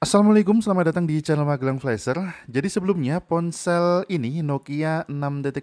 Assalamualaikum, selamat datang di channel Magelang Flasher. Jadi sebelumnya ponsel ini Nokia 6.1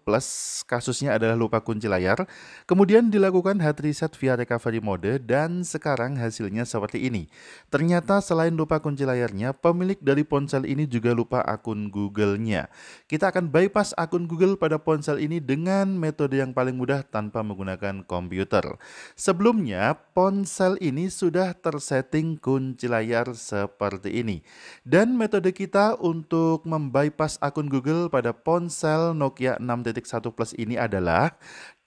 Plus kasusnya adalah lupa kunci layar. Kemudian dilakukan hard reset via recovery mode dan sekarang hasilnya seperti ini. Ternyata selain lupa kunci layarnya, pemilik dari ponsel ini juga lupa akun Google-nya. Kita akan bypass akun Google pada ponsel ini dengan metode yang paling mudah tanpa menggunakan komputer. Sebelumnya, ponsel ini sudah tersetting kunci layar seperti ini. Dan metode kita untuk membypass akun Google pada ponsel Nokia 6.1 Plus ini adalah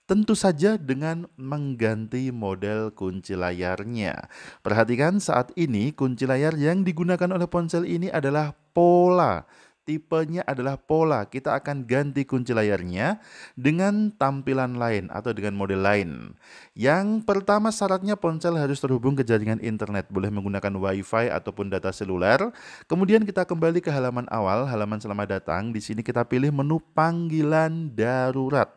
Tentu saja dengan mengganti model kunci layarnya. Perhatikan saat ini kunci layar yang digunakan oleh ponsel ini adalah pola tipenya adalah pola. Kita akan ganti kunci layarnya dengan tampilan lain atau dengan model lain. Yang pertama syaratnya ponsel harus terhubung ke jaringan internet, boleh menggunakan WiFi ataupun data seluler. Kemudian kita kembali ke halaman awal, halaman selamat datang. Di sini kita pilih menu panggilan darurat.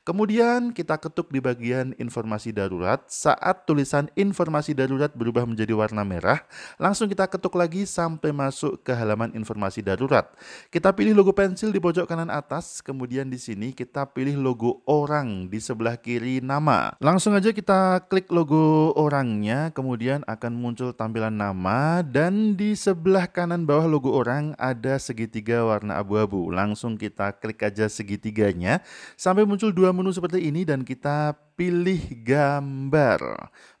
Kemudian kita ketuk di bagian informasi darurat. Saat tulisan informasi darurat berubah menjadi warna merah, langsung kita ketuk lagi sampai masuk ke halaman informasi darurat. Kita pilih logo pensil di pojok kanan atas, kemudian di sini kita pilih logo orang di sebelah kiri nama. Langsung aja kita klik logo orangnya, kemudian akan muncul tampilan nama dan di sebelah kanan bawah logo orang ada segitiga warna abu-abu. Langsung kita klik aja segitiganya sampai muncul dua menu seperti ini dan kita pilih gambar.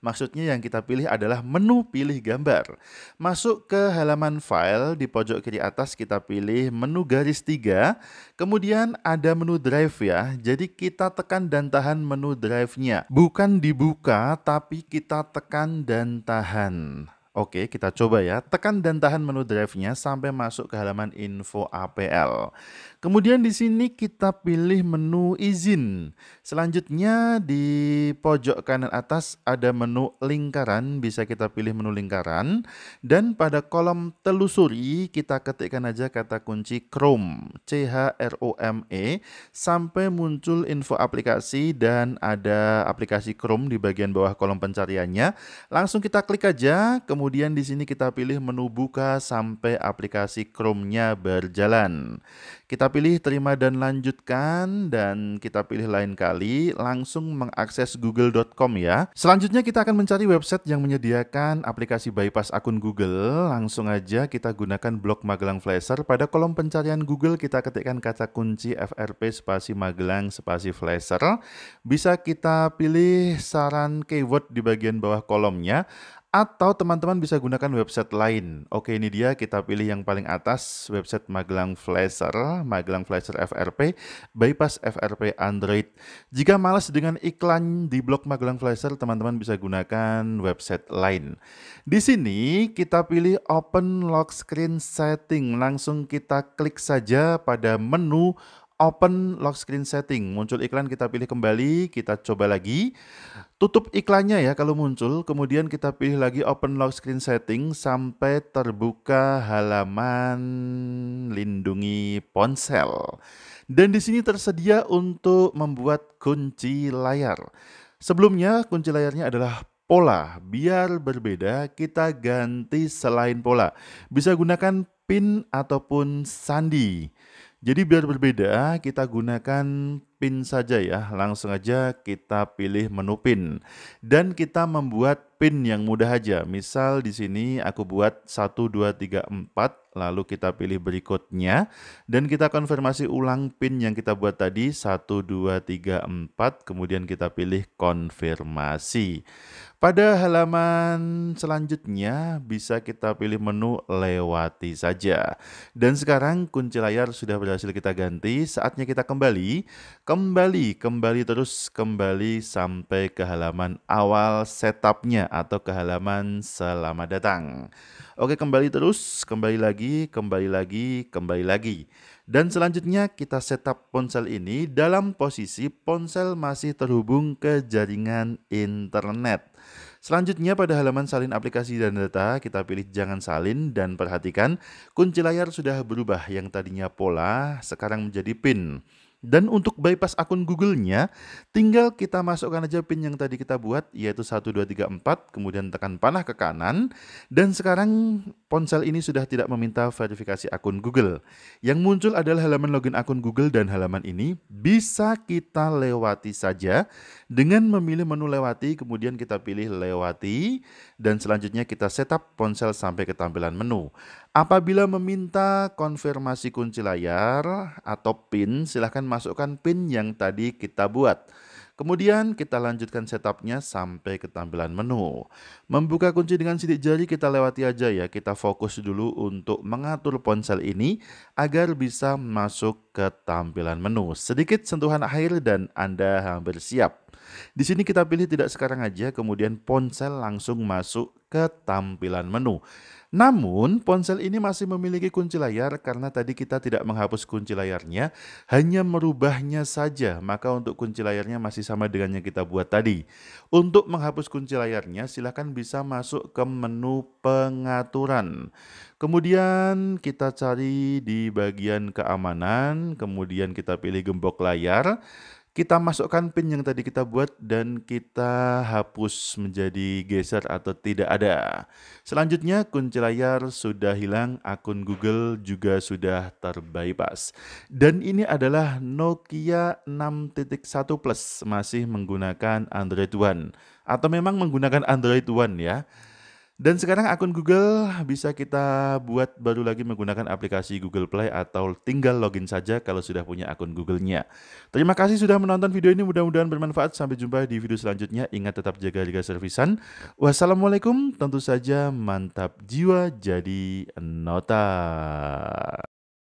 Maksudnya yang kita pilih adalah menu pilih gambar. Masuk ke halaman file di pojok kiri atas kita pilih menu garis tiga. Kemudian ada menu drive ya. Jadi kita tekan dan tahan menu drive-nya. Bukan dibuka tapi kita tekan dan tahan. Oke, kita coba ya. Tekan dan tahan menu drive-nya sampai masuk ke halaman info APL. Kemudian di sini kita pilih menu izin. Selanjutnya di pojok kanan atas ada menu lingkaran, bisa kita pilih menu lingkaran. Dan pada kolom telusuri kita ketikkan aja kata kunci Chrome, C H R O M E sampai muncul info aplikasi dan ada aplikasi Chrome di bagian bawah kolom pencariannya. Langsung kita klik aja, kemudian Kemudian di sini kita pilih menu buka sampai aplikasi Chrome-nya berjalan. Kita pilih terima dan lanjutkan dan kita pilih lain kali langsung mengakses google.com ya. Selanjutnya kita akan mencari website yang menyediakan aplikasi bypass akun Google. Langsung aja kita gunakan blog Magelang Flasher. Pada kolom pencarian Google kita ketikkan kata kunci FRP spasi Magelang spasi Flasher. Bisa kita pilih saran keyword di bagian bawah kolomnya atau teman-teman bisa gunakan website lain. Oke, ini dia kita pilih yang paling atas, website Magelang Flasher, Magelang Flasher FRP, bypass FRP Android. Jika malas dengan iklan di blog Magelang Flasher, teman-teman bisa gunakan website lain. Di sini kita pilih Open Lock Screen Setting. Langsung kita klik saja pada menu open lock screen setting. Muncul iklan kita pilih kembali, kita coba lagi. Tutup iklannya ya kalau muncul, kemudian kita pilih lagi open lock screen setting sampai terbuka halaman lindungi ponsel. Dan di sini tersedia untuk membuat kunci layar. Sebelumnya kunci layarnya adalah pola. Biar berbeda, kita ganti selain pola. Bisa gunakan pin ataupun sandi. Jadi biar berbeda, kita gunakan pin saja ya. Langsung aja kita pilih menu pin. Dan kita membuat pin yang mudah aja. Misal di sini aku buat 1, 2, 3, 4. Lalu kita pilih berikutnya. Dan kita konfirmasi ulang pin yang kita buat tadi. 1, 2, 3, 4. Kemudian kita pilih konfirmasi. Pada halaman selanjutnya bisa kita pilih menu lewati saja. Dan sekarang kunci layar sudah berhasil kita ganti. Saatnya kita kembali kembali, kembali terus, kembali sampai ke halaman awal setupnya atau ke halaman selamat datang. Oke, kembali terus, kembali lagi, kembali lagi, kembali lagi. Dan selanjutnya kita setup ponsel ini dalam posisi ponsel masih terhubung ke jaringan internet. Selanjutnya pada halaman salin aplikasi dan data, kita pilih jangan salin dan perhatikan kunci layar sudah berubah yang tadinya pola sekarang menjadi pin. Dan untuk bypass akun Google-nya, tinggal kita masukkan aja pin yang tadi kita buat, yaitu 1234, kemudian tekan panah ke kanan. Dan sekarang ponsel ini sudah tidak meminta verifikasi akun Google. Yang muncul adalah halaman login akun Google dan halaman ini bisa kita lewati saja dengan memilih menu lewati, kemudian kita pilih lewati, dan selanjutnya kita setup ponsel sampai ke tampilan menu. Apabila meminta konfirmasi kunci layar atau PIN, silahkan masukkan PIN yang tadi kita buat. Kemudian kita lanjutkan setupnya sampai ke tampilan menu. Membuka kunci dengan sidik jari kita lewati aja ya, kita fokus dulu untuk mengatur ponsel ini agar bisa masuk ke tampilan menu. Sedikit sentuhan akhir dan Anda hampir siap. Di sini kita pilih tidak sekarang aja, kemudian ponsel langsung masuk ke tampilan menu. Namun, ponsel ini masih memiliki kunci layar karena tadi kita tidak menghapus kunci layarnya, hanya merubahnya saja. Maka untuk kunci layarnya masih sama dengan yang kita buat tadi. Untuk menghapus kunci layarnya, silahkan bisa masuk ke menu pengaturan. Kemudian kita cari di bagian keamanan, kemudian kita pilih gembok layar kita masukkan pin yang tadi kita buat dan kita hapus menjadi geser atau tidak ada. Selanjutnya kunci layar sudah hilang, akun Google juga sudah terbypass. Dan ini adalah Nokia 6.1 Plus masih menggunakan Android One atau memang menggunakan Android One ya. Dan sekarang akun Google bisa kita buat baru lagi menggunakan aplikasi Google Play atau tinggal login saja kalau sudah punya akun Google-nya. Terima kasih sudah menonton video ini, mudah-mudahan bermanfaat. Sampai jumpa di video selanjutnya. Ingat tetap jaga liga servisan. Wassalamualaikum, tentu saja mantap jiwa jadi nota.